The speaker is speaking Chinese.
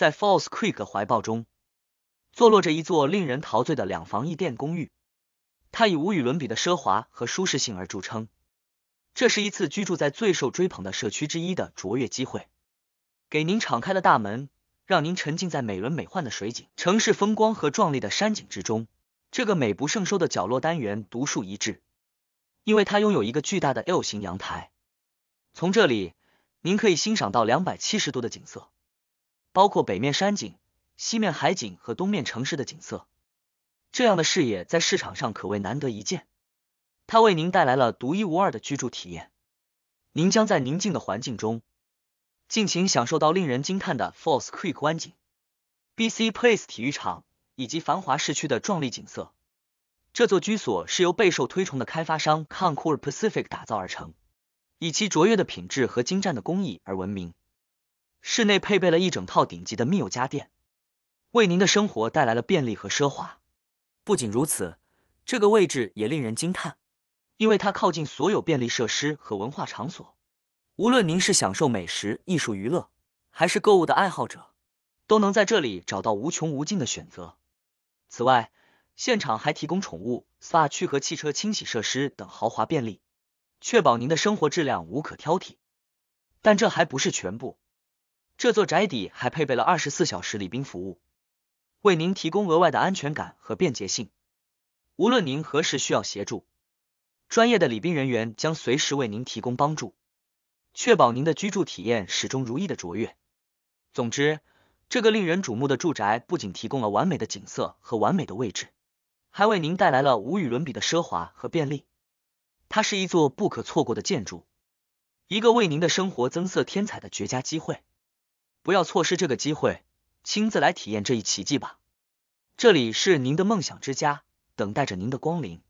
在 False Creek 的怀抱中，坐落着一座令人陶醉的两房一店公寓，它以无与伦比的奢华和舒适性而著称。这是一次居住在最受追捧的社区之一的卓越机会，给您敞开了大门，让您沉浸在美轮美奂的水景、城市风光和壮丽的山景之中。这个美不胜收的角落单元独树一帜，因为它拥有一个巨大的 L 型阳台，从这里您可以欣赏到两百七十度的景色。包括北面山景、西面海景和东面城市的景色，这样的视野在市场上可谓难得一见。它为您带来了独一无二的居住体验。您将在宁静的环境中，尽情享受到令人惊叹的 False Creek 湾景、BC Place 体育场以及繁华市区的壮丽景色。这座居所是由备受推崇的开发商 Concord Pacific 打造而成，以其卓越的品质和精湛的工艺而闻名。室内配备了一整套顶级的密友家电，为您的生活带来了便利和奢华。不仅如此，这个位置也令人惊叹，因为它靠近所有便利设施和文化场所。无论您是享受美食、艺术、娱乐，还是购物的爱好者，都能在这里找到无穷无尽的选择。此外，现场还提供宠物 SPA 区和汽车清洗设施等豪华便利，确保您的生活质量无可挑剔。但这还不是全部。这座宅邸还配备了二十四小时礼宾服务，为您提供额外的安全感和便捷性。无论您何时需要协助，专业的礼宾人员将随时为您提供帮助，确保您的居住体验始终如一的卓越。总之，这个令人瞩目的住宅不仅提供了完美的景色和完美的位置，还为您带来了无与伦比的奢华和便利。它是一座不可错过的建筑，一个为您的生活增色添彩的绝佳机会。不要错失这个机会，亲自来体验这一奇迹吧！这里是您的梦想之家，等待着您的光临。